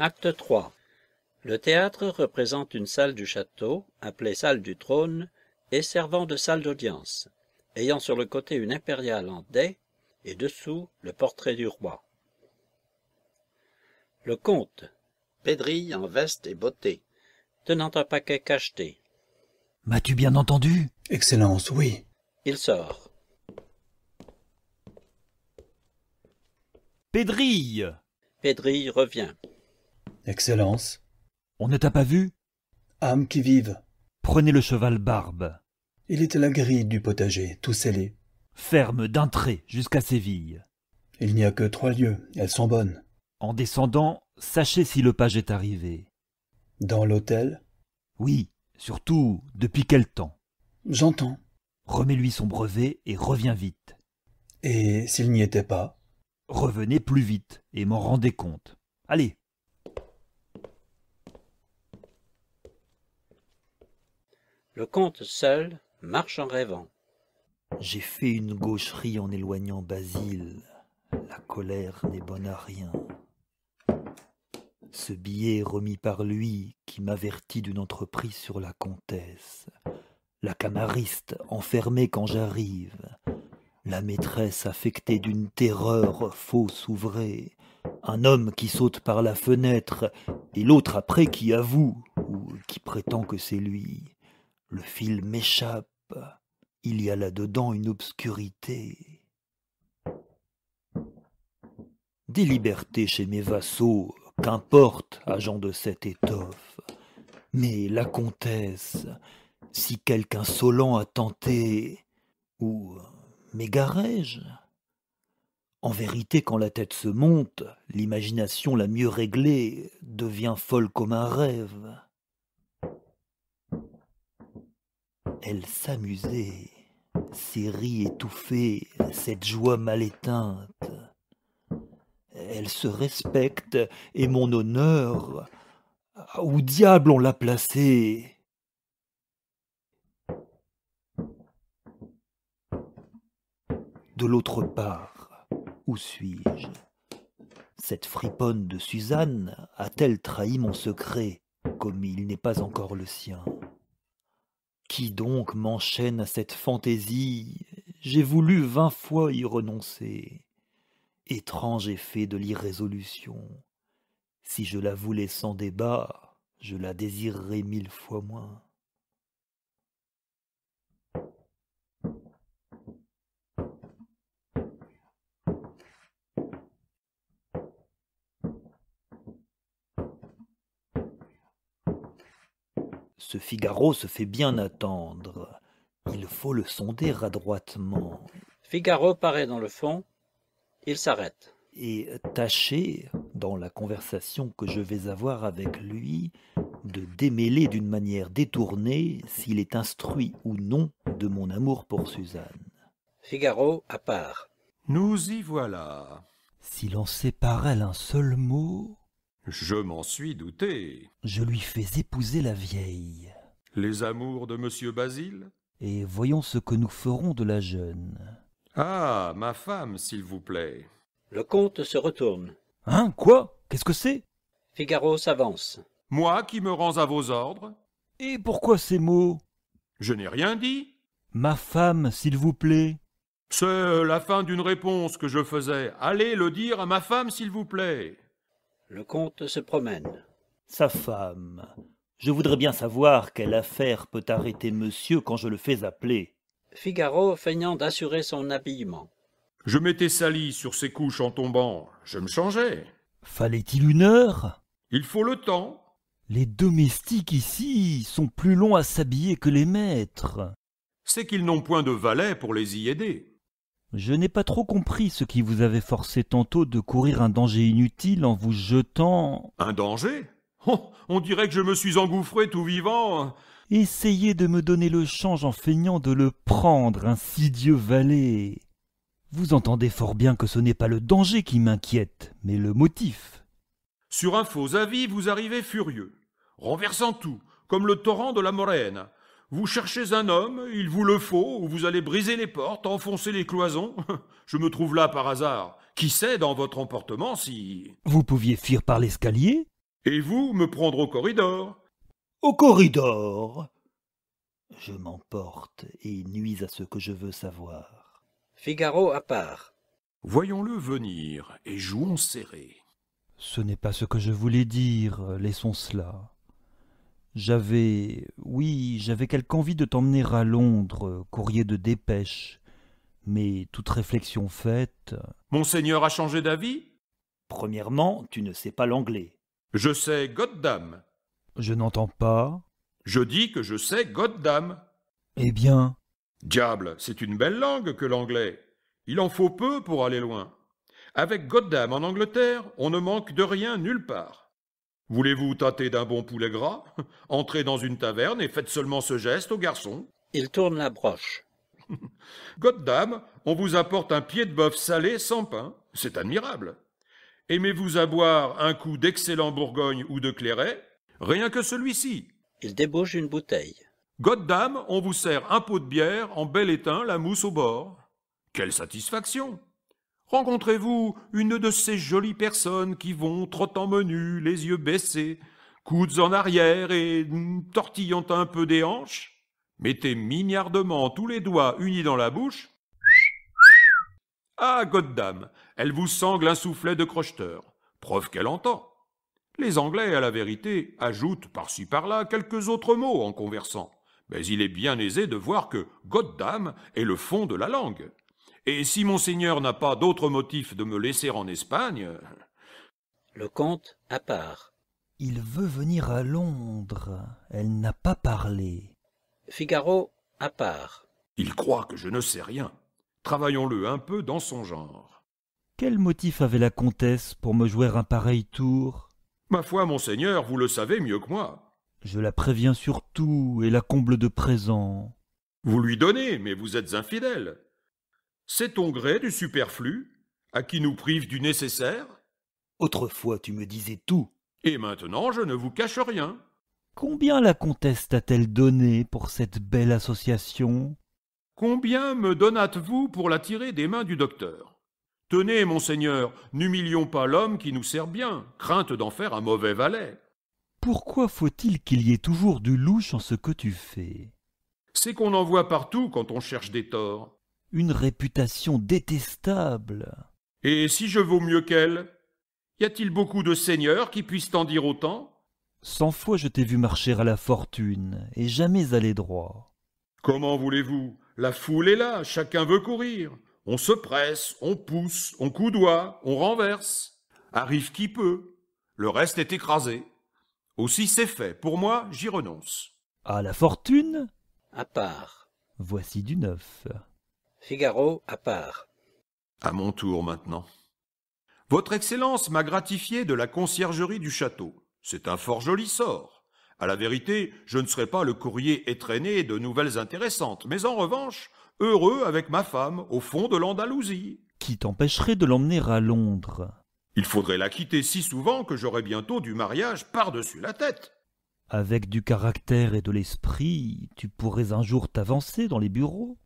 Acte 3 Le théâtre représente une salle du château, appelée salle du trône, et servant de salle d'audience, ayant sur le côté une impériale en dais, et dessous le portrait du roi. Le comte, pédrille en veste et beauté, tenant un paquet cacheté. M'as-tu bien entendu Excellence, oui. Il sort. Pédrille Pédrille revient. Excellence. On ne t'a pas vu Âme qui vive. Prenez le cheval barbe. Il est à la grille du potager, tout scellé. Ferme d'un trait jusqu'à Séville. Il n'y a que trois lieux, elles sont bonnes. En descendant, sachez si le page est arrivé. Dans l'hôtel Oui, surtout depuis quel temps J'entends. Remets-lui son brevet et reviens vite. Et s'il n'y était pas Revenez plus vite et m'en rendez compte. Allez, le comte seul marche en rêvant. J'ai fait une gaucherie en éloignant Basile. La colère n'est bonne à rien. Ce billet remis par lui qui m'avertit d'une entreprise sur la comtesse. La camariste enfermée quand j'arrive. La maîtresse affectée d'une terreur fausse ou vraie, Un homme qui saute par la fenêtre et l'autre après qui avoue ou qui prétend que c'est lui le fil m'échappe. Il y a là-dedans une obscurité. Des libertés chez mes vassaux, qu'importe, agent de cette étoffe. Mais la comtesse, si quelque insolent a tenté, ou m'égarais-je En vérité, quand la tête se monte, l'imagination la mieux réglée devient folle comme un rêve. Elle s'amusait, ses rires étouffés, cette joie mal éteinte. Elle se respecte, et mon honneur, où ah, diable on l'a placé De l'autre part, où suis-je Cette friponne de Suzanne a-t-elle trahi mon secret, comme il n'est pas encore le sien qui donc m'enchaîne à cette fantaisie J'ai voulu vingt fois y renoncer. Étrange effet de l'irrésolution. Si je la voulais sans débat, je la désirerais mille fois moins. Figaro se fait bien attendre. Il faut le sonder adroitement. Figaro paraît dans le fond. Il s'arrête. Et tâchez, dans la conversation que je vais avoir avec lui, de démêler d'une manière détournée s'il est instruit ou non de mon amour pour Suzanne. Figaro à part. Nous y voilà. S'il par elle un seul mot, je m'en suis douté. Je lui fais épouser la vieille. Les amours de monsieur Basile Et voyons ce que nous ferons de la jeune. Ah, ma femme, s'il vous plaît. Le comte se retourne. Hein Quoi Qu'est-ce que c'est Figaro s'avance. Moi qui me rends à vos ordres Et pourquoi ces mots Je n'ai rien dit. Ma femme, s'il vous plaît. C'est la fin d'une réponse que je faisais. Allez le dire à ma femme, s'il vous plaît. Le comte se promène. Sa femme. Je voudrais bien savoir quelle affaire peut arrêter monsieur quand je le fais appeler. Figaro feignant d'assurer son habillement. Je m'étais sali sur ses couches en tombant. Je me changeais. Fallait-il une heure Il faut le temps. Les domestiques ici sont plus longs à s'habiller que les maîtres. C'est qu'ils n'ont point de valet pour les y aider. Je n'ai pas trop compris ce qui vous avait forcé tantôt de courir un danger inutile en vous jetant. Un danger oh, On dirait que je me suis engouffré tout vivant. Essayez de me donner le change en feignant de le prendre, insidieux valet. Vous entendez fort bien que ce n'est pas le danger qui m'inquiète, mais le motif. Sur un faux avis, vous arrivez furieux, renversant tout, comme le torrent de la Morène, vous cherchez un homme, il vous le faut, ou vous allez briser les portes, enfoncer les cloisons. Je me trouve là par hasard. Qui sait dans votre emportement si... Vous pouviez fuir par l'escalier Et vous, me prendre au corridor. Au corridor Je m'emporte et nuis à ce que je veux savoir. Figaro à part. Voyons-le venir et jouons serré. Ce n'est pas ce que je voulais dire, laissons cela. J'avais. Oui, j'avais quelque envie de t'emmener à Londres, euh, courrier de dépêche. Mais toute réflexion faite. Euh, Monseigneur a changé d'avis Premièrement, tu ne sais pas l'anglais. Je sais Goddam. Je n'entends pas. Je dis que je sais Goddam. Eh bien. Diable, c'est une belle langue que l'anglais. Il en faut peu pour aller loin. Avec Goddam en Angleterre, on ne manque de rien nulle part. Voulez-vous tâter d'un bon poulet gras Entrez dans une taverne et faites seulement ce geste au garçon. Il tourne la broche. dame, on vous apporte un pied de bœuf salé sans pain. C'est admirable. Aimez-vous à boire un coup d'excellent Bourgogne ou de Clairet Rien que celui-ci. Il débauche une bouteille. dame, on vous sert un pot de bière en bel étain, la mousse au bord. Quelle satisfaction Rencontrez-vous une de ces jolies personnes qui vont trottant menu, les yeux baissés, coudes en arrière et tortillant un peu des hanches Mettez mignardement tous les doigts unis dans la bouche. Ah, goddam, elle vous sangle un soufflet de crocheteur. Preuve qu'elle entend. Les Anglais, à la vérité, ajoutent par-ci par-là quelques autres mots en conversant. Mais il est bien aisé de voir que goddam est le fond de la langue et si monseigneur n'a pas d'autre motif de me laisser en Espagne. Le comte à part. Il veut venir à Londres. Elle n'a pas parlé. Figaro à part. Il croit que je ne sais rien. Travaillons-le un peu dans son genre. Quel motif avait la comtesse pour me jouer un pareil tour Ma foi, monseigneur, vous le savez mieux que moi. Je la préviens sur tout et la comble de présents. Vous lui donnez, mais vous êtes infidèle. « C'est ton gré du superflu, à qui nous prive du nécessaire Autrefois tu me disais tout. Et maintenant je ne vous cache rien. Combien la comtesse t'a-t-elle donné pour cette belle association Combien me donnâtes-vous pour la tirer des mains du docteur Tenez, monseigneur, n'humilions pas l'homme qui nous sert bien, crainte d'en faire un mauvais valet. Pourquoi faut-il qu'il y ait toujours du louche en ce que tu fais C'est qu'on en voit partout quand on cherche des torts une réputation détestable. Et si je vaux mieux qu'elle Y a-t-il beaucoup de seigneurs qui puissent t'en dire autant Cent fois je t'ai vu marcher à la fortune, et jamais aller droit. Comment voulez-vous La foule est là, chacun veut courir. On se presse, on pousse, on coudoie, on renverse. Arrive qui peut. Le reste est écrasé. Aussi c'est fait, pour moi j'y renonce. À la fortune À part. Voici du neuf. Figaro à part. À mon tour maintenant. Votre Excellence m'a gratifié de la conciergerie du château. C'est un fort joli sort. À la vérité, je ne serai pas le courrier étraîné de nouvelles intéressantes, mais en revanche, heureux avec ma femme au fond de l'Andalousie. Qui t'empêcherait de l'emmener à Londres Il faudrait la quitter si souvent que j'aurai bientôt du mariage par-dessus la tête. Avec du caractère et de l'esprit, tu pourrais un jour t'avancer dans les bureaux.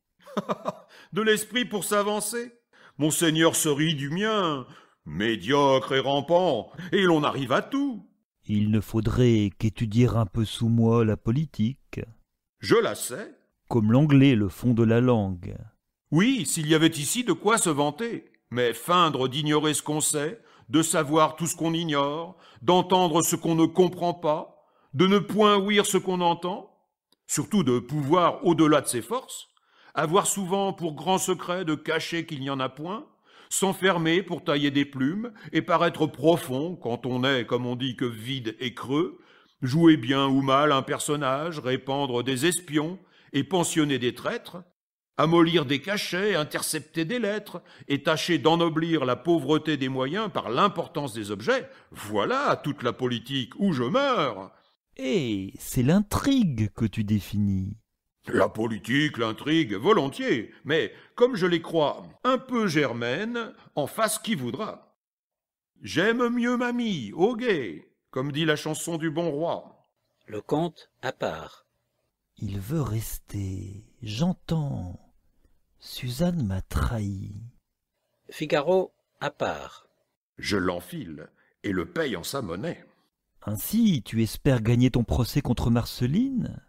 de l'esprit pour s'avancer. Monseigneur se rit du mien, médiocre et rampant, et l'on arrive à tout. Il ne faudrait qu'étudier un peu sous moi la politique. Je la sais. Comme l'anglais le fond de la langue. Oui, s'il y avait ici de quoi se vanter, mais feindre d'ignorer ce qu'on sait, de savoir tout ce qu'on ignore, d'entendre ce qu'on ne comprend pas, de ne point ouïr ce qu'on entend, surtout de pouvoir au-delà de ses forces, avoir souvent pour grand secret de cacher qu'il n'y en a point, s'enfermer pour tailler des plumes et paraître profond quand on est, comme on dit, que vide et creux, jouer bien ou mal un personnage, répandre des espions et pensionner des traîtres, amollir des cachets, intercepter des lettres, et tâcher d'ennoblir la pauvreté des moyens par l'importance des objets, voilà toute la politique où je meurs. Et eh, c'est l'intrigue que tu définis. La politique, l'intrigue, volontiers, mais comme je les crois un peu germaines, en fasse qui voudra. J'aime mieux mamie, au guet, comme dit la chanson du bon roi. Le comte à part. Il veut rester, j'entends. Suzanne m'a trahi. Figaro à part. Je l'enfile et le paye en sa monnaie. Ainsi, tu espères gagner ton procès contre Marceline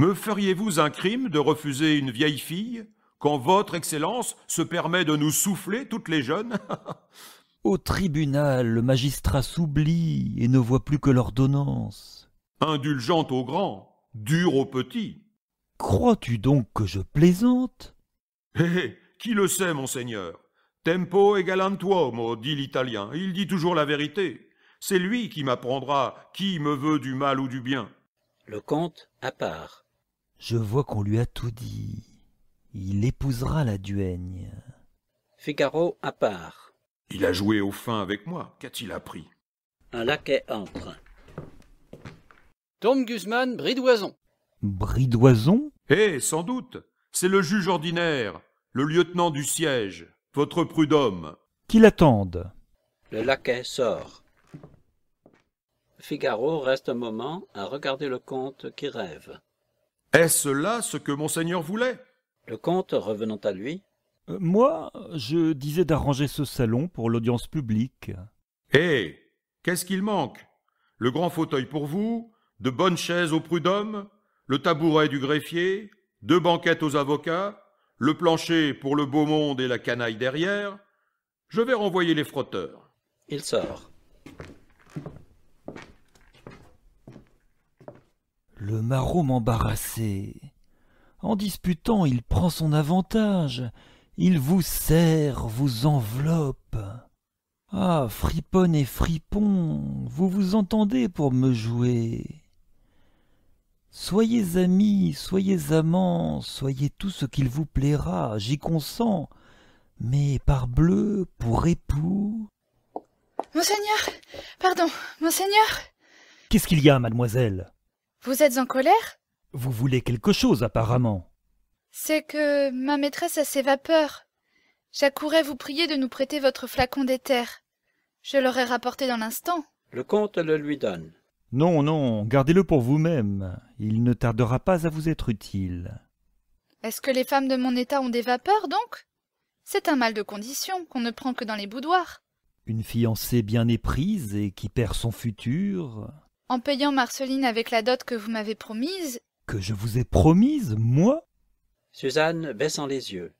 me feriez-vous un crime de refuser une vieille fille, quand votre Excellence se permet de nous souffler toutes les jeunes Au tribunal, le magistrat s'oublie et ne voit plus que l'ordonnance. Indulgente aux grands, dure aux petits. Crois-tu donc que je plaisante Hé eh, eh, Qui le sait, monseigneur Tempo e galantuomo, dit l'italien. Il dit toujours la vérité. C'est lui qui m'apprendra qui me veut du mal ou du bien. Le comte, à part, je vois qu'on lui a tout dit. Il épousera la duègne. Figaro à part. Il a joué au fin avec moi. Qu'a-t-il appris Un laquais entre. Tom Guzman, Bridoison. Bridoison Eh, sans doute C'est le juge ordinaire, le lieutenant du siège, votre prud'homme. Qu'il attende Le laquais sort. Figaro reste un moment à regarder le comte qui rêve. Est-ce là ce que monseigneur voulait Le comte, revenant à lui. Euh, moi, je disais d'arranger ce salon pour l'audience publique. Hé eh, Qu'est-ce qu'il manque Le grand fauteuil pour vous, de bonnes chaises aux prud'hommes, le tabouret du greffier, deux banquettes aux avocats, le plancher pour le beau monde et la canaille derrière. Je vais renvoyer les frotteurs. Il sort. Le maraud m'embarrassait. En disputant, il prend son avantage. Il vous serre, vous enveloppe. Ah, friponne et fripon, vous vous entendez pour me jouer. Soyez amis, soyez amants, soyez tout ce qu'il vous plaira, j'y consens, mais parbleu, pour époux. Monseigneur, pardon, monseigneur. Qu'est-ce qu'il y a, mademoiselle vous êtes en colère Vous voulez quelque chose apparemment. C'est que ma maîtresse a ses vapeurs. J'accourais vous prier de nous prêter votre flacon d'éther. Je l'aurais rapporté dans l'instant. Le comte le lui donne. Non, non, gardez-le pour vous-même. Il ne tardera pas à vous être utile. Est-ce que les femmes de mon état ont des vapeurs, donc C'est un mal de condition qu'on ne prend que dans les boudoirs. Une fiancée bien éprise et qui perd son futur. En payant Marceline avec la dot que vous m'avez promise. Que je vous ai promise, moi Suzanne baissant les yeux.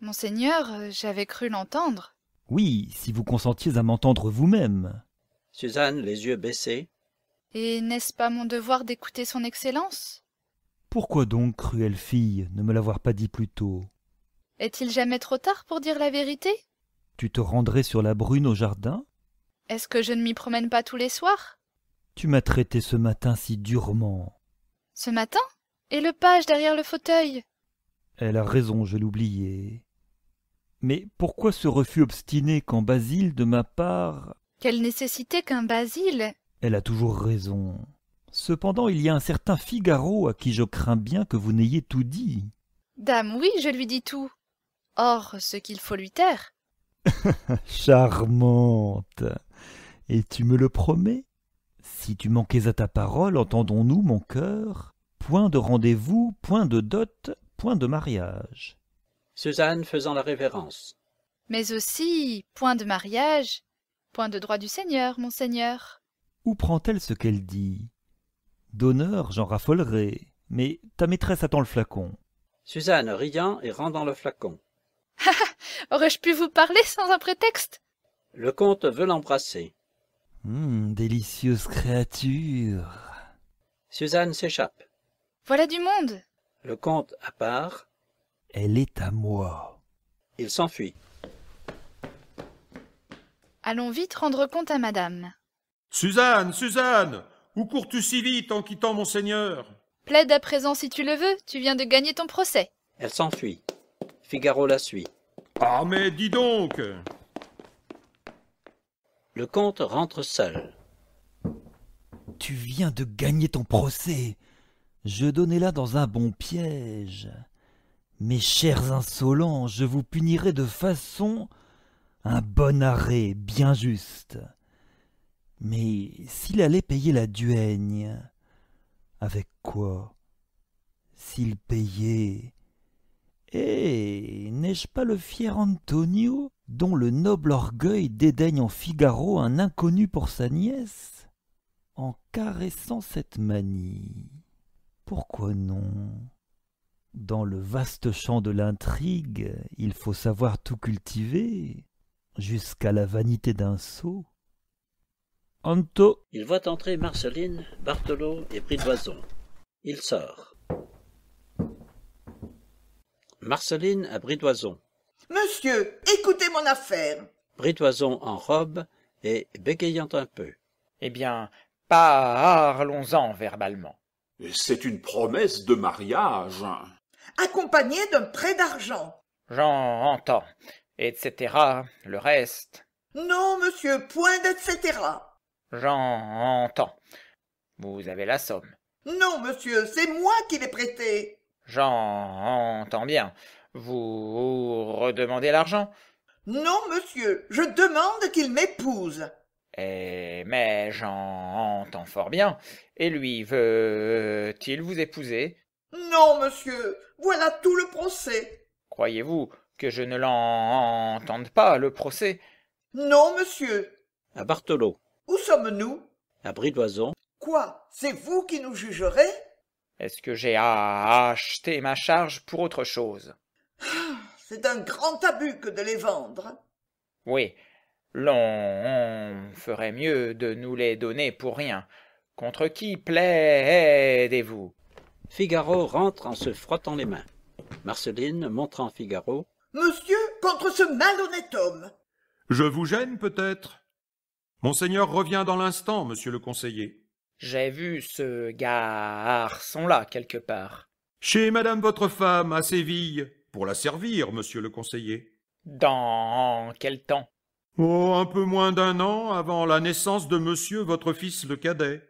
Monseigneur, euh, j'avais cru l'entendre. Oui, si vous consentiez à m'entendre vous-même. Suzanne, les yeux baissés. Et n'est-ce pas mon devoir d'écouter son Excellence Pourquoi donc, cruelle fille, ne me l'avoir pas dit plus tôt Est-il jamais trop tard pour dire la vérité Tu te rendrais sur la brune au jardin Est-ce que je ne m'y promène pas tous les soirs tu m'as traité ce matin si durement. Ce matin Et le page derrière le fauteuil Elle a raison, je l'oubliais. Mais pourquoi ce refus obstiné quand Basile, de ma part. Quelle nécessité qu'un Basile Elle a toujours raison. Cependant, il y a un certain Figaro à qui je crains bien que vous n'ayez tout dit. Dame, oui, je lui dis tout. Or, ce qu'il faut lui taire. Charmante. Et tu me le promets si tu manquais à ta parole, entendons-nous, mon cœur Point de rendez-vous, point de dot, point de mariage. Suzanne faisant la révérence. Mais aussi, point de mariage, point de droit du Seigneur, mon Seigneur. Où prend-elle ce qu'elle dit D'honneur, j'en raffolerai, mais ta maîtresse attend le flacon. Suzanne, riant et rendant le flacon. Aurais-je pu vous parler sans un prétexte Le comte veut l'embrasser. Hum, délicieuse créature. Suzanne s'échappe. Voilà du monde. Le comte à part. Elle est à moi. Il s'enfuit. Allons vite rendre compte à madame. Suzanne, Suzanne Où cours-tu si vite en quittant mon seigneur Plaide à présent si tu le veux, tu viens de gagner ton procès. Elle s'enfuit. Figaro la suit. Ah mais dis donc le comte rentre seul. Tu viens de gagner ton procès. Je donnais là dans un bon piège. Mes chers insolents, je vous punirai de façon un bon arrêt bien juste. Mais s'il allait payer la duègne, avec quoi S'il payait, eh. N'ai-je pas le fier Antonio, dont le noble orgueil dédaigne en Figaro un inconnu pour sa nièce En caressant cette manie. Pourquoi non Dans le vaste champ de l'intrigue, il faut savoir tout cultiver, jusqu'à la vanité d'un sot. Anto Il voit entrer Marceline, Bartolo et Bridoison. Il sort. Marceline à Britoison. Monsieur, écoutez mon affaire. Britoison en robe et bégayant un peu. Eh bien, parlons-en verbalement. C'est une promesse de mariage. Accompagnée d'un prêt d'argent. J'en entends, etc. Le reste. Non, monsieur, point d'etc. J'en entends. Vous avez la somme. Non, monsieur, c'est moi qui l'ai prêtée. J'entends bien. Vous redemandez l'argent Non, monsieur, je demande qu'il m'épouse. Eh, mais j'entends fort bien. Et lui, veut-il vous épouser Non, monsieur, voilà tout le procès. Croyez-vous que je ne l'entende pas, le procès Non, monsieur. À Bartolo. »« Où sommes-nous À Bridoison. Quoi C'est vous qui nous jugerez est-ce que j'ai à acheter ma charge pour autre chose ah, C'est un grand abus que de les vendre. Oui, l'on ferait mieux de nous les donner pour rien. Contre qui plaidez-vous Figaro rentre en se frottant les mains. Marceline, montrant Figaro. Monsieur, contre ce malhonnête homme Je vous gêne peut-être Monseigneur revient dans l'instant, monsieur le conseiller. J'ai vu ce garçon-là quelque part. Chez madame votre femme, à Séville, pour la servir, monsieur le conseiller. Dans quel temps Oh, un peu moins d'un an avant la naissance de monsieur votre fils le cadet,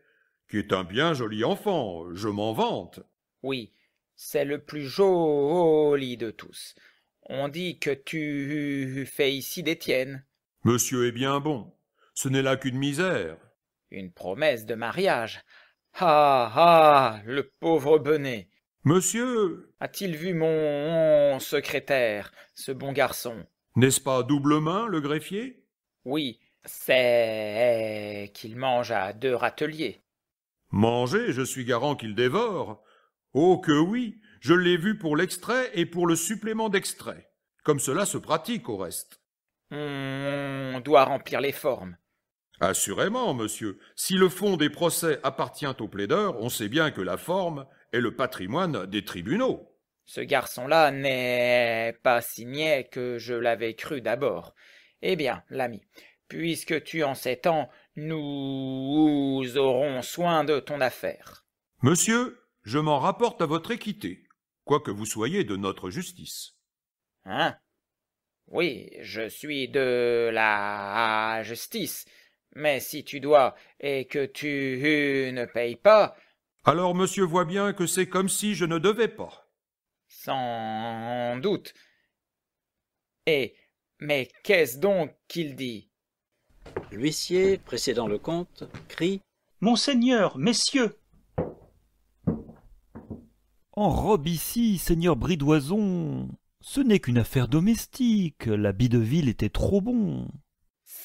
qui est un bien joli enfant, je m'en vante. Oui, c'est le plus joli de tous. On dit que tu fais ici des tiennes. Monsieur est bien bon. Ce n'est là qu'une misère. Une promesse de mariage. Ah ah Le pauvre Benet Monsieur A-t-il vu mon... secrétaire, ce bon garçon N'est-ce pas double main, le greffier Oui, c'est qu'il mange à deux râteliers. Manger, je suis garant qu'il dévore. Oh que oui, je l'ai vu pour l'extrait et pour le supplément d'extrait. Comme cela se pratique au reste. On doit remplir les formes. Assurément, monsieur, si le fond des procès appartient aux plaideurs, on sait bien que la forme est le patrimoine des tribunaux. Ce garçon-là n'est pas si niais que je l'avais cru d'abord. Eh bien, l'ami, puisque tu en sais tant, nous aurons soin de ton affaire. Monsieur, je m'en rapporte à votre équité, quoique vous soyez de notre justice. Hein Oui, je suis de la justice, mais si tu dois et que tu ne payes pas. Alors monsieur voit bien que c'est comme si je ne devais pas. Sans doute. Et mais qu'est-ce donc qu'il dit L'huissier, précédant le comte, crie Monseigneur, messieurs En robe ici, seigneur Bridoison Ce n'est qu'une affaire domestique, l'habit de ville était trop bon.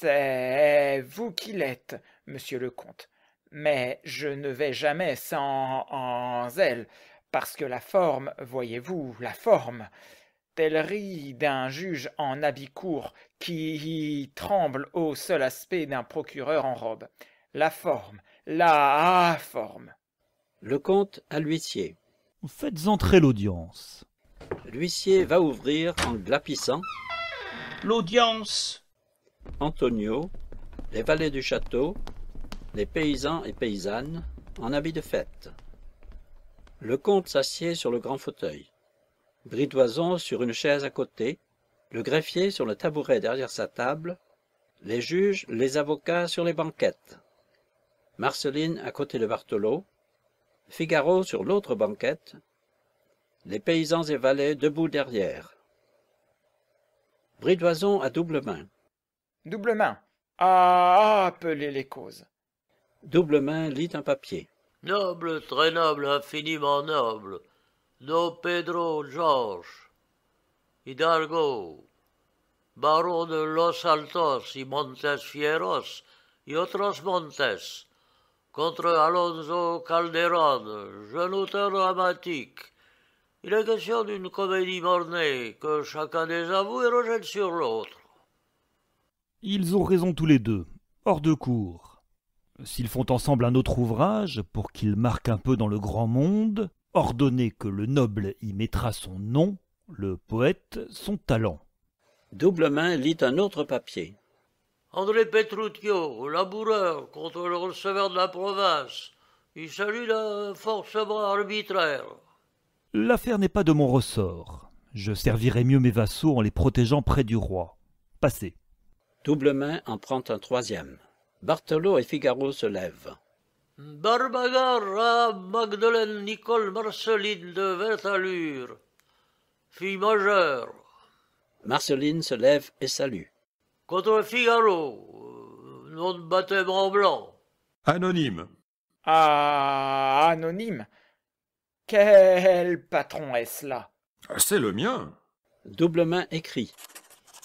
C'est vous qui l'êtes, monsieur le comte, mais je ne vais jamais sans en elle, parce que la forme, voyez-vous, la forme, telle rit d'un juge en habit court qui tremble au seul aspect d'un procureur en robe. La forme, la forme. Le comte à l'huissier. faites entrer l'audience. L'huissier va ouvrir en glapissant. L'audience Antonio, les valets du château, les paysans et paysannes, en habit de fête. Le comte s'assied sur le grand fauteuil, Bridoison sur une chaise à côté, le greffier sur le tabouret derrière sa table, les juges, les avocats sur les banquettes, Marceline à côté de Bartolo, Figaro sur l'autre banquette, les paysans et valets debout derrière. Bridoison à double main, Doublemain Ah, ah appelez les causes. Doublemain lit un papier. Noble, très noble, infiniment noble. Don Pedro George Hidalgo, Baron de Los Altos y Montes Fieros y otros montes, contre Alonso Calderón, jeune auteur dramatique. Il est question d'une comédie mornée que chacun désavoue et rejette sur l'autre. Ils ont raison tous les deux, hors de cours. S'ils font ensemble un autre ouvrage, pour qu'il marque un peu dans le grand monde, ordonnez que le noble y mettra son nom, le poète son talent. main lit un autre papier. André Petruccio, laboureur contre le receveur de la province. Il s'agit d'un forcement arbitraire. L'affaire n'est pas de mon ressort. Je servirai mieux mes vassaux en les protégeant près du roi. Passez main en prend un troisième. Bartolo et Figaro se lèvent. Barbagara, Magdeleine, Nicole, Marceline de Vertalure, fille majeure. Marceline se lève et salue. Contre Figaro, notre de en blanc. Anonyme. Ah, anonyme. Quel patron est-ce là ah, C'est le mien. main écrit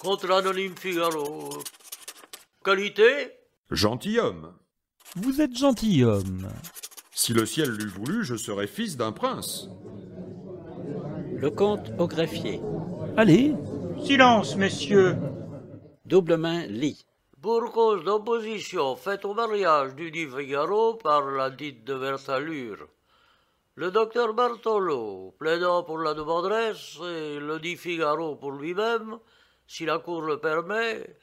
contre l'anonyme Figaro. Qualité Gentilhomme. Vous êtes gentilhomme. Si le ciel l'eût voulu, je serais fils d'un prince. Le comte au greffier. Allez. Silence, messieurs. Double main lit. Pour cause d'opposition faite au mariage du dit Figaro par la dite de Versalure. Le docteur Bartolo, plaidant pour la demanderesse, et le Figaro pour lui-même, si la Cour le permet,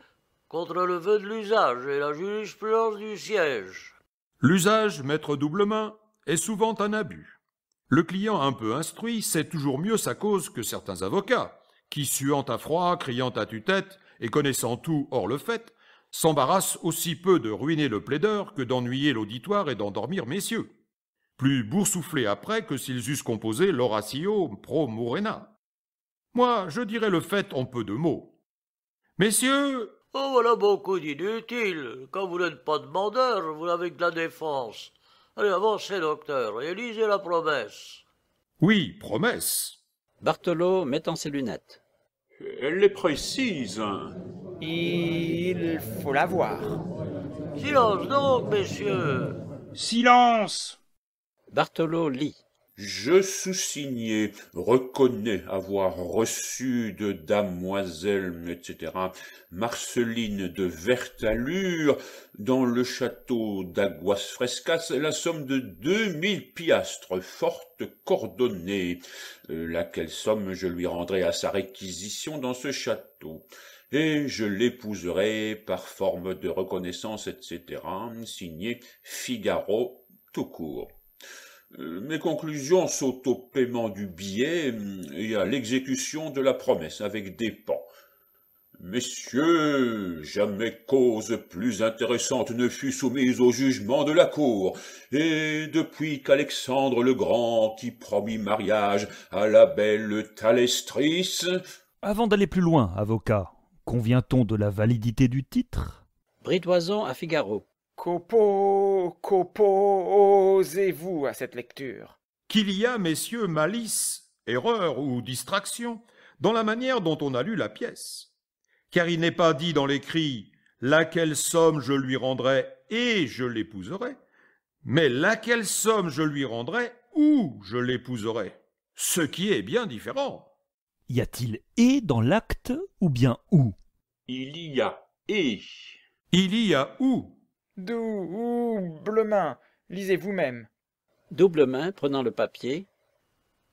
contre le vœu de l'usage et la jurisprudence du siège. L'usage, maître double main, est souvent un abus. Le client un peu instruit sait toujours mieux sa cause que certains avocats, qui, suant à froid, criant à tue-tête et connaissant tout hors le fait, s'embarrassent aussi peu de ruiner le plaideur que d'ennuyer l'auditoire et d'endormir messieurs. Plus boursouflés après que s'ils eussent composé l'Horatio pro Morena. Moi, je dirais le fait en peu de mots, Messieurs Oh, voilà beaucoup d'inutiles. Quand vous n'êtes pas demandeur, vous n'avez que la défense. Allez, avancez, docteur, et lisez la promesse. Oui, promesse. Barthelot mettant ses lunettes. Elle est précise. Hein. Il faut la voir. Silence donc, messieurs. Silence. Barthelot lit je Soussigné reconnais avoir reçu de damoiselle, etc., Marceline de Vertalure, dans le château d'Aguas Frescas, la somme de deux mille piastres, fortes coordonnées, euh, laquelle somme je lui rendrai à sa réquisition dans ce château et je l'épouserai par forme de reconnaissance, etc., signé Figaro tout court. Euh, mes conclusions sont au paiement du billet hum, et à l'exécution de la promesse avec dépens. Messieurs, jamais cause plus intéressante ne fut soumise au jugement de la cour, et depuis qu'Alexandre le Grand, qui promit mariage à la belle talestris Avant d'aller plus loin, avocat, convient-on de la validité du titre Britoison à Figaro osez vous à cette lecture Qu'il y a, messieurs, malice, erreur ou distraction dans la manière dont on a lu la pièce. Car il n'est pas dit dans l'écrit laquelle somme je lui rendrai et je l'épouserai, mais laquelle somme je lui rendrai ou je l'épouserai, ce qui est bien différent. Y a-t-il et dans l'acte ou bien ou Il y a et. Il y a ou Dou-ble-main, lisez vous-même Double-main, prenant le papier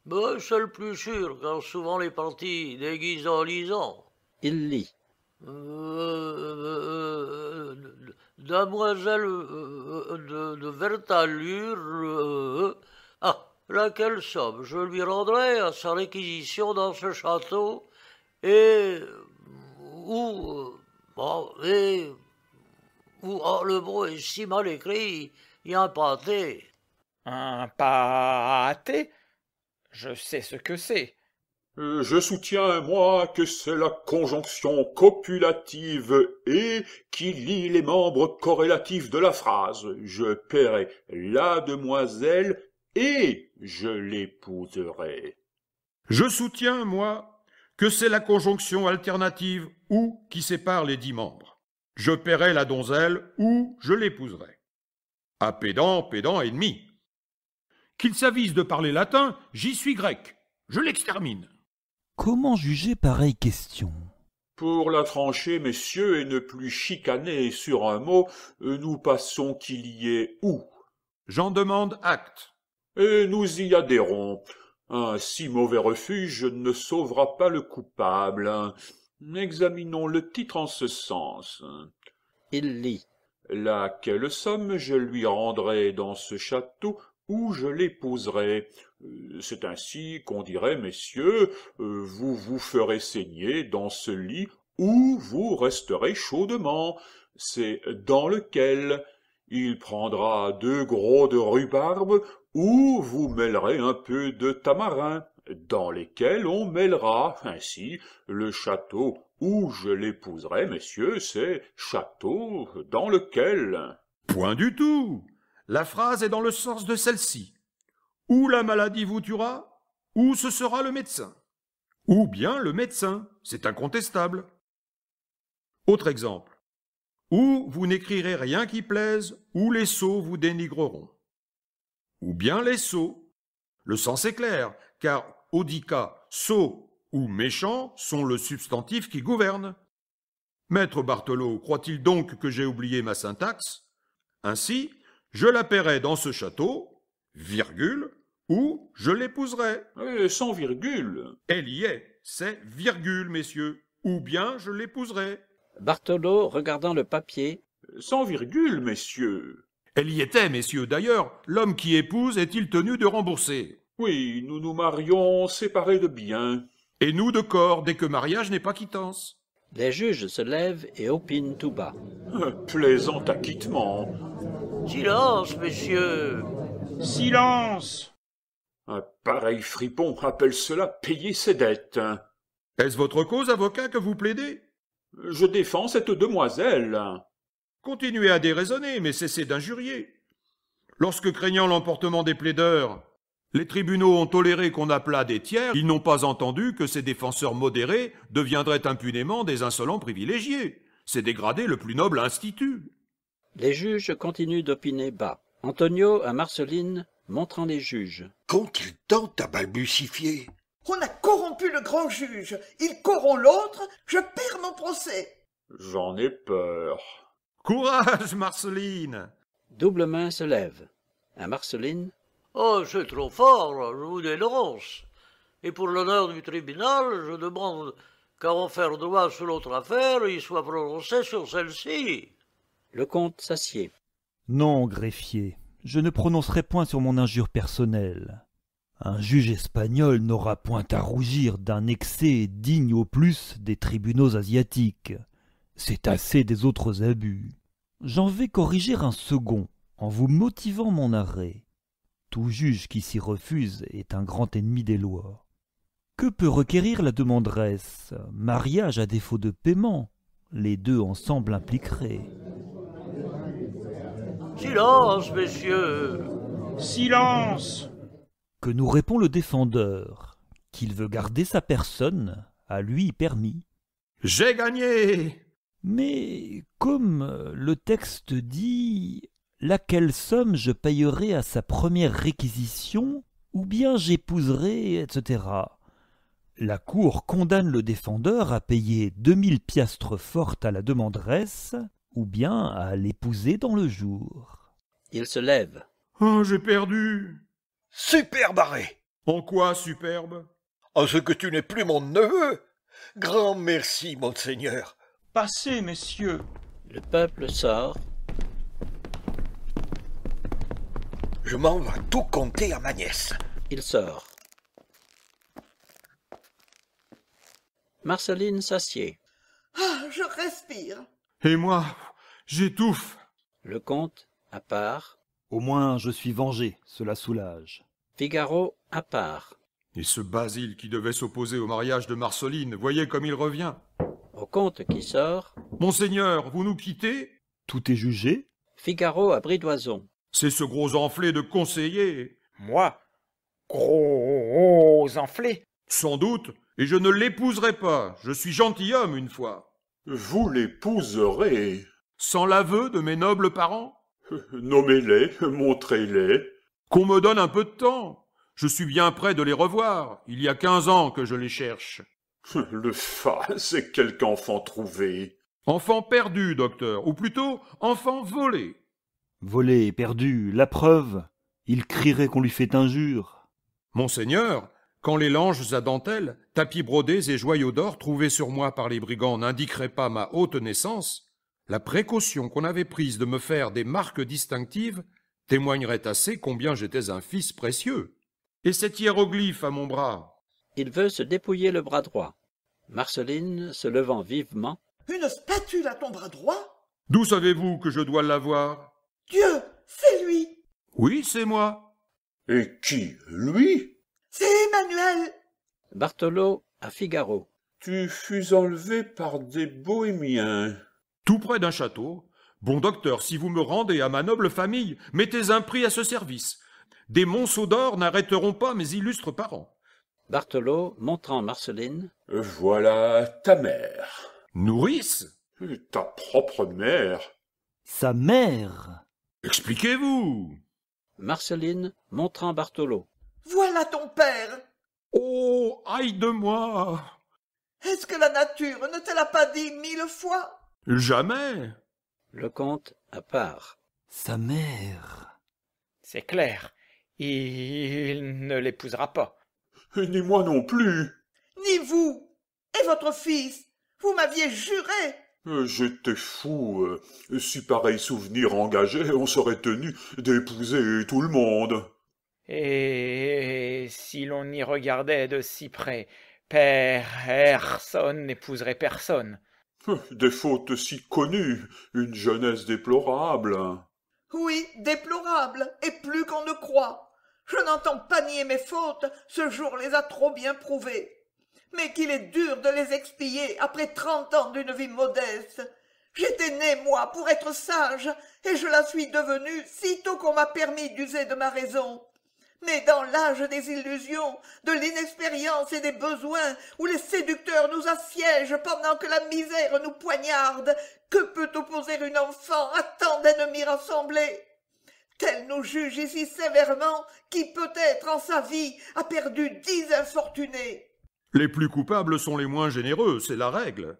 ben, c'est le plus sûr, car souvent les parties déguisent en lisant. Il lit. Euh, euh, euh de, Vertalure, euh, ah, laquelle somme je lui rendrai à sa réquisition dans ce château, et où, et Or oh, le mot est si mal écrit, il y un pâté. Un pâté Je sais ce que c'est. je soutiens, moi, que c'est la conjonction copulative et qui lie les membres corrélatifs de la phrase. Je paierai la demoiselle et je l'épouserai. Je soutiens, moi, que c'est la conjonction alternative ou qui sépare les dix membres. Je paierai la donzelle ou je l'épouserai. À pédant, pédant, ennemi. Qu'il s'avise de parler latin, j'y suis grec. Je l'extermine. Comment juger pareille question Pour la trancher, messieurs, et ne plus chicaner sur un mot, euh, nous passons qu'il y ait ou. J'en demande acte. Et nous y adhérons. Un si mauvais refuge ne sauvera pas le coupable. Hein examinons le titre en ce sens il lit laquelle somme je lui rendrai dans ce château où je l'épouserai euh, c'est ainsi qu'on dirait messieurs euh, vous vous ferez saigner dans ce lit où vous resterez chaudement c'est dans lequel il prendra deux gros de rhubarbe où vous mêlerez un peu de tamarin dans lesquels on mêlera ainsi le château où je l'épouserai, messieurs, c'est château dans lequel. Point du tout. La phrase est dans le sens de celle-ci. Où la maladie vous tuera, ou ce sera le médecin. Ou bien le médecin, c'est incontestable. Autre exemple. Ou vous n'écrirez rien qui plaise, ou les sots vous dénigreront. Ou bien les sots. Le sens est clair, car audica, sot ou méchant sont le substantif qui gouverne. Maître Barthelot, croit-il donc que j'ai oublié ma syntaxe Ainsi, je la paierai dans ce château, virgule, ou je l'épouserai. sans virgule. Elle y est, c'est virgule, messieurs, ou bien je l'épouserai. Barthelot, regardant le papier. sans virgule, messieurs. Elle y était, messieurs. D'ailleurs, l'homme qui épouse est-il tenu de rembourser oui, nous nous marions séparés de biens. Et nous de corps, dès que mariage n'est pas quittance. Les juges se lèvent et opinent tout bas. Un plaisant acquittement. Silence, monsieur. Silence. Un pareil fripon appelle cela payer ses dettes. Est-ce votre cause, avocat, que vous plaidez Je défends cette demoiselle. Continuez à déraisonner, mais cessez d'injurier. Lorsque craignant l'emportement des plaideurs, les tribunaux ont toléré qu'on appelât des tiers, ils n'ont pas entendu que ces défenseurs modérés deviendraient impunément des insolents privilégiés. C'est dégrader le plus noble institut. Les juges continuent d'opiner bas. Antonio à Marceline, montrant les juges. Quand ils tente à balbutifier. On a corrompu le grand juge, il corrompt l'autre, je perds mon procès. J'en ai peur. Courage, Marceline Double main se lève. À Marceline, Oh, c'est trop fort, je vous dénonce. Et pour l'honneur du tribunal, je demande qu'avant faire droit sur l'autre affaire, il soit prononcé sur celle-ci. Le comte s'assied. Non, greffier, je ne prononcerai point sur mon injure personnelle. Un juge espagnol n'aura point à rougir d'un excès digne au plus des tribunaux asiatiques. C'est assez des autres abus. J'en vais corriger un second en vous motivant mon arrêt. Tout juge qui s'y refuse est un grand ennemi des lois. Que peut requérir la demanderesse Mariage à défaut de paiement Les deux ensemble impliqueraient. Silence, messieurs Silence Que nous répond le défendeur Qu'il veut garder sa personne, à lui permis. J'ai gagné Mais comme le texte dit laquelle somme je payerai à sa première réquisition, ou bien j'épouserai, etc. La cour condamne le défendeur à payer deux mille piastres fortes à la demanderesse, ou bien à l'épouser dans le jour. Il se lève. Oh, j'ai perdu. Superbe arrêt. En quoi superbe En ce que tu n'es plus mon neveu. Grand merci, monseigneur. Passez, messieurs. Le peuple sort, Je m'en vais tout compter à ma nièce. Il sort. Marceline s'assied. Ah, je respire. Et moi, j'étouffe. Le comte, à part. Au moins, je suis vengé, cela soulage. Figaro, à part. Et ce Basile qui devait s'opposer au mariage de Marceline, voyez comme il revient. Au comte qui sort. Monseigneur, vous nous quittez Tout est jugé. Figaro à Bridoison. C'est ce gros enflé de conseiller. Moi Gros enflé Sans doute, et je ne l'épouserai pas. Je suis gentilhomme une fois. Vous l'épouserez Sans l'aveu de mes nobles parents Nommez-les, montrez-les. Qu'on me donne un peu de temps. Je suis bien prêt de les revoir. Il y a quinze ans que je les cherche. Le fa, c'est quelque enfant trouvé. Enfant perdu, docteur, ou plutôt enfant volé. Volé, perdu, la preuve Il crierait qu'on lui fait injure. Monseigneur, quand les langes à dentelles, tapis brodés et joyaux d'or trouvés sur moi par les brigands n'indiqueraient pas ma haute naissance, la précaution qu'on avait prise de me faire des marques distinctives témoignerait assez combien j'étais un fils précieux. Et cet hiéroglyphe à mon bras Il veut se dépouiller le bras droit. Marceline, se levant vivement. Une statue à ton bras droit D'où savez-vous que je dois l'avoir Dieu, c'est lui Oui, c'est moi. Et qui Lui C'est Emmanuel Bartolo à Figaro. Tu fus enlevé par des bohémiens. Tout près d'un château. Bon docteur, si vous me rendez à ma noble famille, mettez un prix à ce service. Des monceaux d'or n'arrêteront pas mes illustres parents. Bartolo, montrant Marceline. Euh, voilà ta mère. Nourrice Ta propre mère. Sa mère expliquez-vous Marceline, montrant Bartholo. Voilà ton père Oh, aïe de moi Est-ce que la nature ne te l'a pas dit mille fois Jamais Le comte à part. Sa mère C'est clair, il ne l'épousera pas. ni moi non plus Ni vous Et votre fils Vous m'aviez juré euh, j'étais fou. Euh. Si pareil souvenir engageait, on serait tenu d'épouser tout le monde. Et si l'on y regardait de si près, personne n'épouserait personne. Hum, des fautes si connues, une jeunesse déplorable. Oui, déplorable, et plus qu'on ne croit. Je n'entends pas nier mes fautes, ce jour les a trop bien prouvées mais qu'il est dur de les expier après trente ans d'une vie modeste. J'étais né, moi, pour être sage, et je la suis devenue sitôt qu'on m'a permis d'user de ma raison. Mais dans l'âge des illusions, de l'inexpérience et des besoins, où les séducteurs nous assiègent pendant que la misère nous poignarde, que peut opposer une enfant à tant d'ennemis rassemblés Tel nous juge ici sévèrement qui peut-être en sa vie a perdu dix infortunés. Les plus coupables sont les moins généreux, c'est la règle.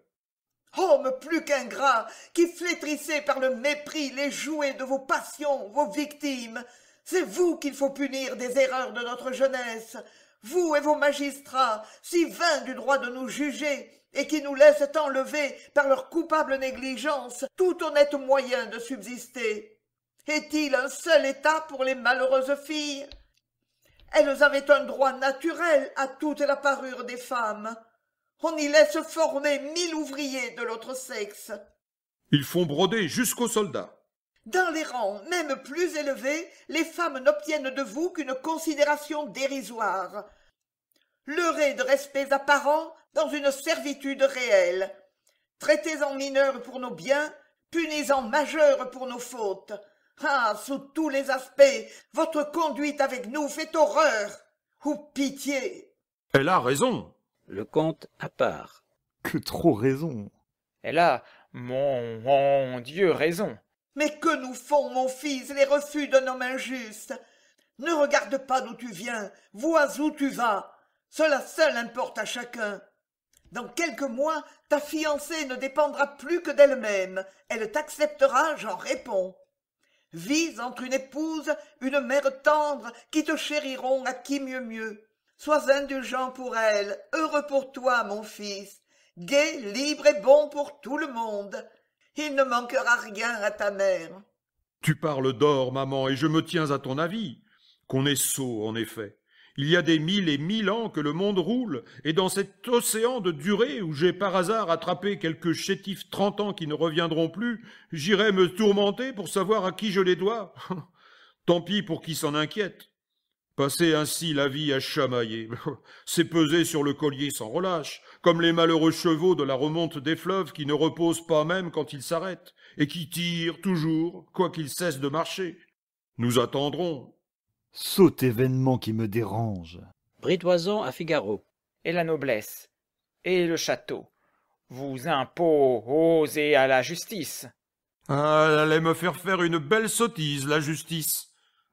Homme plus qu'ingrat, qui flétrissez par le mépris les jouets de vos passions, vos victimes, c'est vous qu'il faut punir des erreurs de notre jeunesse, vous et vos magistrats, si vains du droit de nous juger, et qui nous laissent enlever, par leur coupable négligence, tout honnête moyen de subsister. Est-il un seul état pour les malheureuses filles elles avaient un droit naturel à toute la parure des femmes. On y laisse former mille ouvriers de l'autre sexe. Ils font broder jusqu'aux soldats. Dans les rangs, même plus élevés, les femmes n'obtiennent de vous qu'une considération dérisoire. Leurrez de respects apparents dans une servitude réelle. Traitez en mineurs pour nos biens, punis en majeurs pour nos fautes ah sous tous les aspects votre conduite avec nous fait horreur ou pitié elle a raison le comte à part que trop raison elle a mon, mon dieu raison mais que nous font mon fils les refus d'un homme injuste ne regarde pas d'où tu viens vois où tu vas cela seul importe à chacun dans quelques mois ta fiancée ne dépendra plus que d'elle-même elle t'acceptera j'en réponds vis entre une épouse une mère tendre qui te chériront à qui mieux mieux sois indulgent pour elle, heureux pour toi mon fils gai libre et bon pour tout le monde il ne manquera rien à ta mère tu parles d'or maman et je me tiens à ton avis qu'on est sot en effet il y a des mille et mille ans que le monde roule, et dans cet océan de durée où j'ai par hasard attrapé quelques chétifs trente ans qui ne reviendront plus, j'irai me tourmenter pour savoir à qui je les dois. Tant pis pour qui s'en inquiète. Passer ainsi la vie à chamailler, c'est peser sur le collier sans relâche, comme les malheureux chevaux de la remonte des fleuves qui ne reposent pas même quand ils s'arrêtent, et qui tirent toujours, quoiqu'ils cessent de marcher. Nous attendrons, Saut événement qui me dérange. Britoison à Figaro. Et la noblesse, et le château, vous imposez à la justice. Ah, elle allait me faire faire une belle sottise, la justice.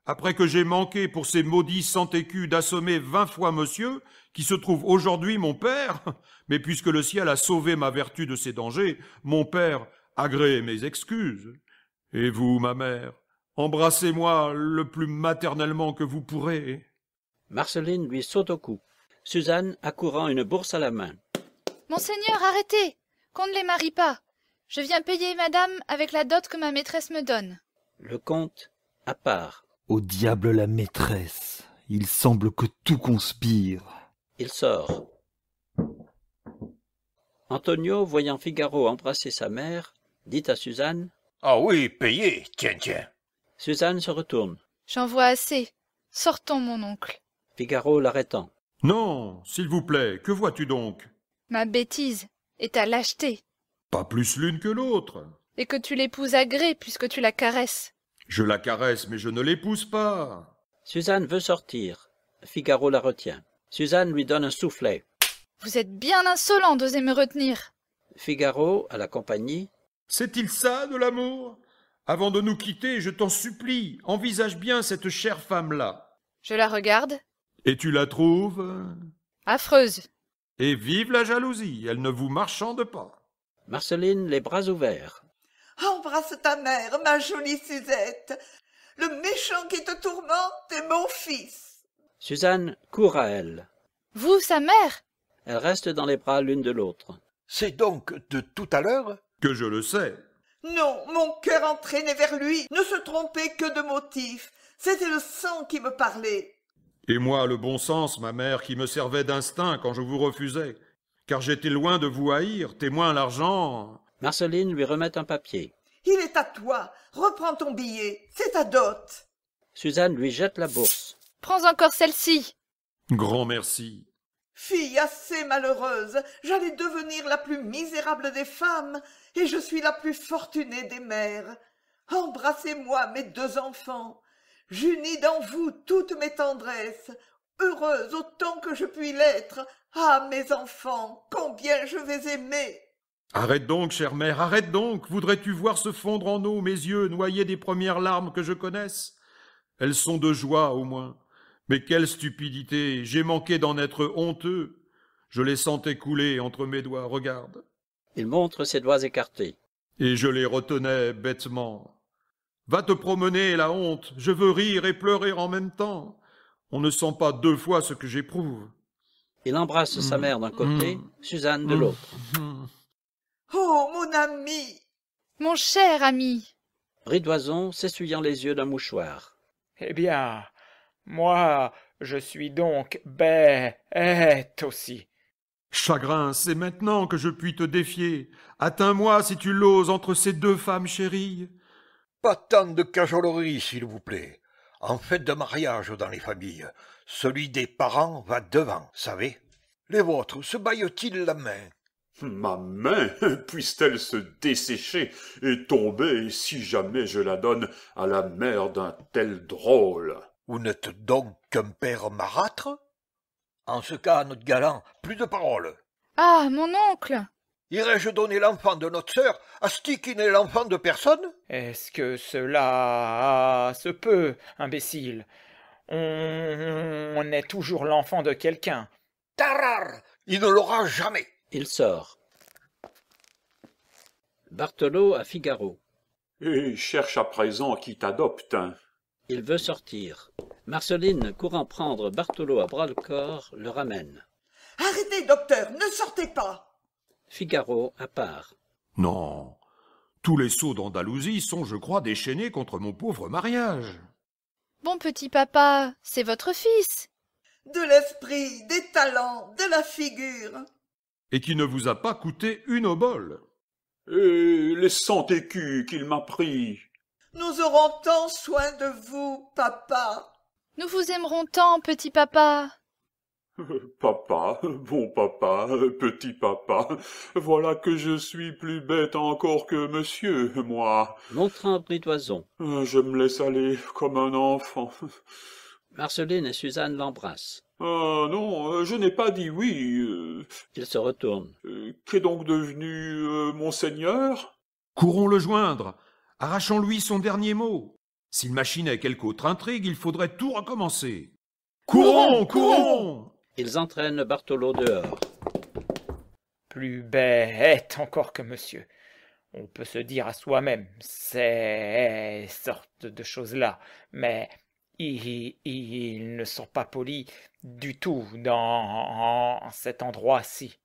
Après que j'ai manqué pour ces maudits cent écus d'assommer vingt fois monsieur, qui se trouve aujourd'hui mon père, mais puisque le ciel a sauvé ma vertu de ses dangers, mon père, agréez mes excuses. Et vous, ma mère, Embrassez-moi le plus maternellement que vous pourrez. Marceline lui saute au cou. Suzanne, accourant une bourse à la main. Monseigneur, arrêtez Qu'on ne les marie pas Je viens payer madame avec la dot que ma maîtresse me donne. Le comte, à part. Au diable la maîtresse Il semble que tout conspire. Il sort. Antonio, voyant Figaro embrasser sa mère, dit à Suzanne Ah oui, payez, tiens, tiens. Suzanne se retourne. J'en vois assez. Sortons, mon oncle. Figaro l'arrêtant. Non, s'il vous plaît, que vois-tu donc Ma bêtise et ta lâcheté. Pas plus l'une que l'autre. Et que tu l'épouses à gré puisque tu la caresses. Je la caresse, mais je ne l'épouse pas. Suzanne veut sortir. Figaro la retient. Suzanne lui donne un soufflet. Vous êtes bien insolent d'oser me retenir. Figaro, à la compagnie. C'est-il ça de l'amour avant de nous quitter, je t'en supplie, envisage bien cette chère femme-là. Je la regarde. Et tu la trouves Affreuse. Et vive la jalousie, elle ne vous marchande pas. Marceline, les bras ouverts. Embrasse ta mère, ma jolie Suzette. Le méchant qui te tourmente est mon fils. Suzanne court à elle. Vous, sa mère Elle reste dans les bras l'une de l'autre. C'est donc de tout à l'heure Que je le sais non mon cœur entraîné vers lui ne se trompait que de motif c'était le sang qui me parlait et moi le bon sens ma mère qui me servait d'instinct quand je vous refusais car j'étais loin de vous haïr témoin l'argent marceline lui remet un papier il est à toi reprends ton billet c'est ta dot suzanne lui jette la bourse prends encore celle-ci grand merci fille assez malheureuse j'allais devenir la plus misérable des femmes et je suis la plus fortunée des mères embrassez-moi mes deux enfants j'unis dans vous toutes mes tendresses heureuse autant que je puis l'être ah mes enfants combien je vais aimer arrête donc chère mère arrête donc voudrais-tu voir se fondre en eau mes yeux noyés des premières larmes que je connaisse elles sont de joie au moins mais quelle stupidité J'ai manqué d'en être honteux. Je les sentais couler entre mes doigts, regarde. Il montre ses doigts écartés. Et je les retenais bêtement. Va te promener, la honte, je veux rire et pleurer en même temps. On ne sent pas deux fois ce que j'éprouve. Il embrasse sa mm. mère d'un côté, mm. Suzanne de mm. l'autre. oh, mon ami Mon cher ami Ridoison s'essuyant les yeux d'un mouchoir. Eh bien, moi, je suis donc bête aussi. Chagrin, c'est maintenant que je puis te défier. Atteins-moi si tu l'oses entre ces deux femmes chéries. Pas tant de cajoleries, s'il vous plaît. En fait de mariage dans les familles, celui des parents va devant, savez. Les vôtres se baillent-ils la main Ma main puisse-t-elle se dessécher et tomber, si jamais je la donne, à la mère d'un tel drôle vous n'êtes donc qu'un père marâtre En ce cas, notre galant, plus de paroles. Ah, mon oncle Irais-je donner l'enfant de notre sœur à ce qui n'est l'enfant de personne Est-ce que cela se peut, imbécile On est toujours l'enfant de quelqu'un. Tarar Il ne l'aura jamais Il sort. Bartolo à Figaro. Et cherche à présent qui t'adopte. Hein. Il veut sortir. Marceline, courant prendre Bartolo à bras-le-corps, le ramène. Arrêtez, docteur, ne sortez pas Figaro, à part. Non, tous les sots d'Andalousie sont, je crois, déchaînés contre mon pauvre mariage. Bon petit papa, c'est votre fils. De l'esprit, des talents, de la figure. Et qui ne vous a pas coûté une obole. Et les cent écus qu'il m'a pris. Nous aurons tant soin de vous, papa. Nous vous aimerons tant, petit papa. Papa, bon papa, petit papa, voilà que je suis plus bête encore que monsieur, moi. Montre un euh, Je me laisse aller comme un enfant. Marceline et Suzanne l'embrassent. Ah non, euh, je n'ai pas dit oui. Il se retourne. Qu'est donc devenu monseigneur Courons le joindre. Arrachons-lui son dernier mot. S'il machinait quelque autre intrigue, il faudrait tout recommencer. Courons, courons Ils entraînent Bartolo dehors. Plus bête encore que monsieur. On peut se dire à soi-même ces sortes de choses-là, mais ils, ils, ne sont pas polis du tout dans cet endroit-ci.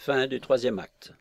Fin du troisième acte.